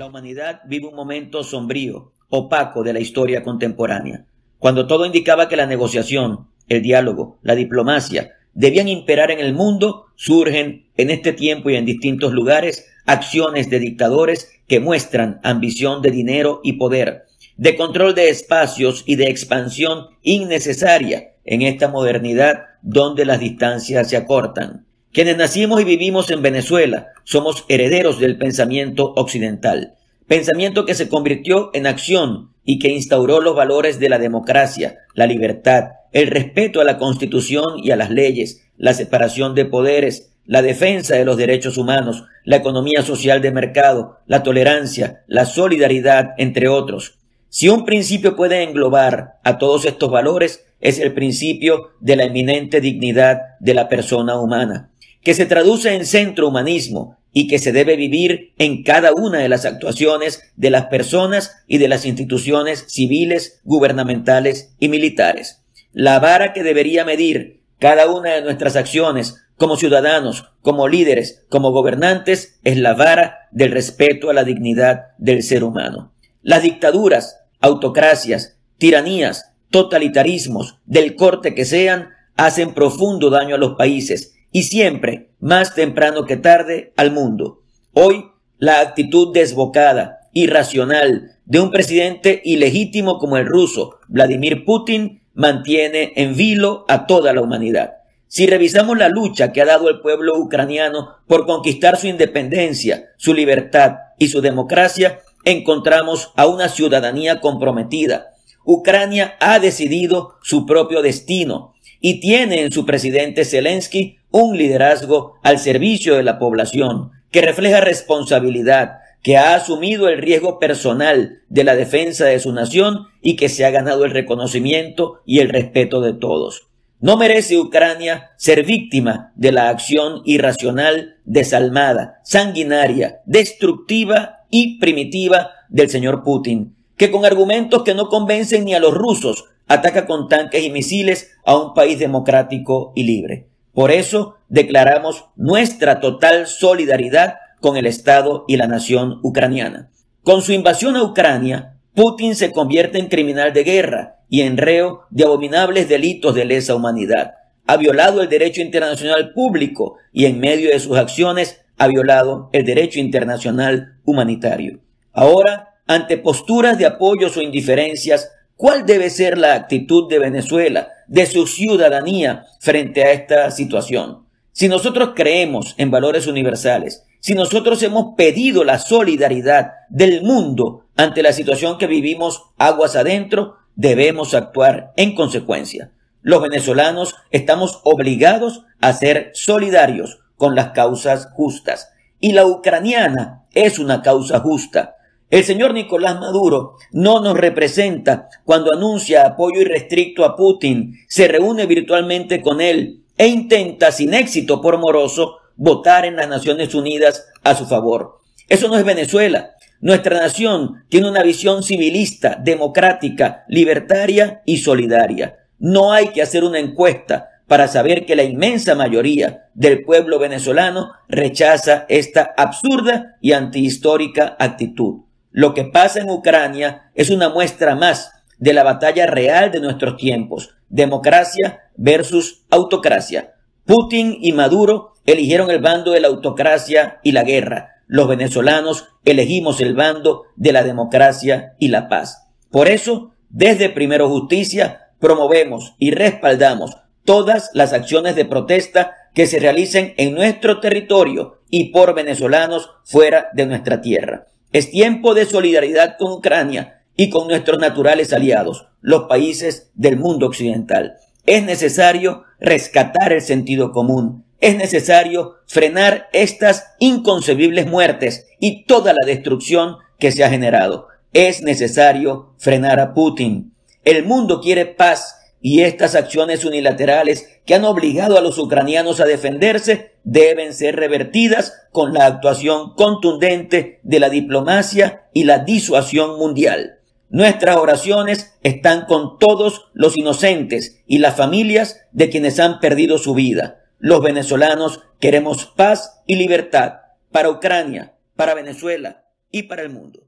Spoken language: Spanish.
la humanidad vive un momento sombrío, opaco de la historia contemporánea, cuando todo indicaba que la negociación, el diálogo, la diplomacia debían imperar en el mundo, surgen en este tiempo y en distintos lugares acciones de dictadores que muestran ambición de dinero y poder, de control de espacios y de expansión innecesaria en esta modernidad donde las distancias se acortan. Quienes nacimos y vivimos en Venezuela somos herederos del pensamiento occidental, pensamiento que se convirtió en acción y que instauró los valores de la democracia, la libertad, el respeto a la constitución y a las leyes, la separación de poderes, la defensa de los derechos humanos, la economía social de mercado, la tolerancia, la solidaridad, entre otros. Si un principio puede englobar a todos estos valores, es el principio de la eminente dignidad de la persona humana que se traduce en centro humanismo y que se debe vivir en cada una de las actuaciones de las personas y de las instituciones civiles, gubernamentales y militares. La vara que debería medir cada una de nuestras acciones como ciudadanos, como líderes, como gobernantes, es la vara del respeto a la dignidad del ser humano. Las dictaduras, autocracias, tiranías, totalitarismos, del corte que sean, hacen profundo daño a los países y siempre, más temprano que tarde, al mundo. Hoy, la actitud desbocada, irracional, de un presidente ilegítimo como el ruso, Vladimir Putin, mantiene en vilo a toda la humanidad. Si revisamos la lucha que ha dado el pueblo ucraniano por conquistar su independencia, su libertad y su democracia, encontramos a una ciudadanía comprometida. Ucrania ha decidido su propio destino y tiene en su presidente Zelensky un liderazgo al servicio de la población, que refleja responsabilidad, que ha asumido el riesgo personal de la defensa de su nación y que se ha ganado el reconocimiento y el respeto de todos. No merece Ucrania ser víctima de la acción irracional, desalmada, sanguinaria, destructiva y primitiva del señor Putin, que con argumentos que no convencen ni a los rusos ataca con tanques y misiles a un país democrático y libre. Por eso declaramos nuestra total solidaridad con el Estado y la nación ucraniana. Con su invasión a Ucrania, Putin se convierte en criminal de guerra y en reo de abominables delitos de lesa humanidad. Ha violado el derecho internacional público y en medio de sus acciones ha violado el derecho internacional humanitario. Ahora, ante posturas de apoyo o indiferencias, ¿Cuál debe ser la actitud de Venezuela, de su ciudadanía frente a esta situación? Si nosotros creemos en valores universales, si nosotros hemos pedido la solidaridad del mundo ante la situación que vivimos aguas adentro, debemos actuar en consecuencia. Los venezolanos estamos obligados a ser solidarios con las causas justas. Y la ucraniana es una causa justa. El señor Nicolás Maduro no nos representa cuando anuncia apoyo irrestricto a Putin, se reúne virtualmente con él e intenta, sin éxito por moroso, votar en las Naciones Unidas a su favor. Eso no es Venezuela. Nuestra nación tiene una visión civilista, democrática, libertaria y solidaria. No hay que hacer una encuesta para saber que la inmensa mayoría del pueblo venezolano rechaza esta absurda y antihistórica actitud. Lo que pasa en Ucrania es una muestra más de la batalla real de nuestros tiempos, democracia versus autocracia. Putin y Maduro eligieron el bando de la autocracia y la guerra. Los venezolanos elegimos el bando de la democracia y la paz. Por eso, desde Primero Justicia, promovemos y respaldamos todas las acciones de protesta que se realicen en nuestro territorio y por venezolanos fuera de nuestra tierra. Es tiempo de solidaridad con Ucrania y con nuestros naturales aliados, los países del mundo occidental. Es necesario rescatar el sentido común. Es necesario frenar estas inconcebibles muertes y toda la destrucción que se ha generado. Es necesario frenar a Putin. El mundo quiere paz y estas acciones unilaterales que han obligado a los ucranianos a defenderse deben ser revertidas con la actuación contundente de la diplomacia y la disuasión mundial. Nuestras oraciones están con todos los inocentes y las familias de quienes han perdido su vida. Los venezolanos queremos paz y libertad para Ucrania, para Venezuela y para el mundo.